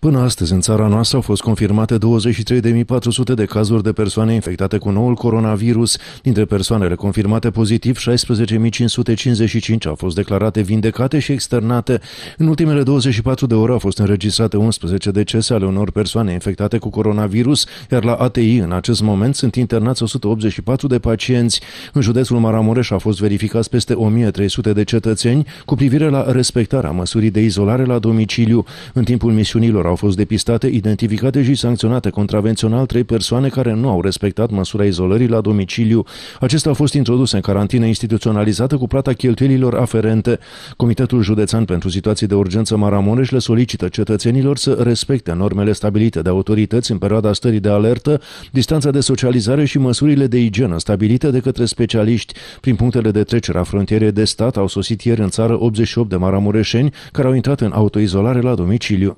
Până astăzi, în țara noastră au fost confirmate 23.400 de cazuri de persoane infectate cu noul coronavirus. Dintre persoanele confirmate pozitiv, 16.555 au fost declarate vindecate și externate. În ultimele 24 de ore au fost înregistrate 11 decese ale unor persoane infectate cu coronavirus, iar la ATI, în acest moment, sunt internați 184 de pacienți. În județul Maramureș a fost verificați peste 1.300 de cetățeni cu privire la respectarea măsurii de izolare la domiciliu. În timpul misiunilor au fost depistate, identificate și sancționate contravențional trei persoane care nu au respectat măsura izolării la domiciliu. Acestea au fost introduse în carantină instituționalizată cu plata cheltuielilor aferente. Comitetul Județean pentru Situații de Urgență Maramureș le solicită cetățenilor să respecte normele stabilite de autorități în perioada stării de alertă, distanța de socializare și măsurile de igienă stabilite de către specialiști. Prin punctele de trecere a frontierei de stat au sosit ieri în țară 88 de maramureșeni care au intrat în autoizolare la domiciliu.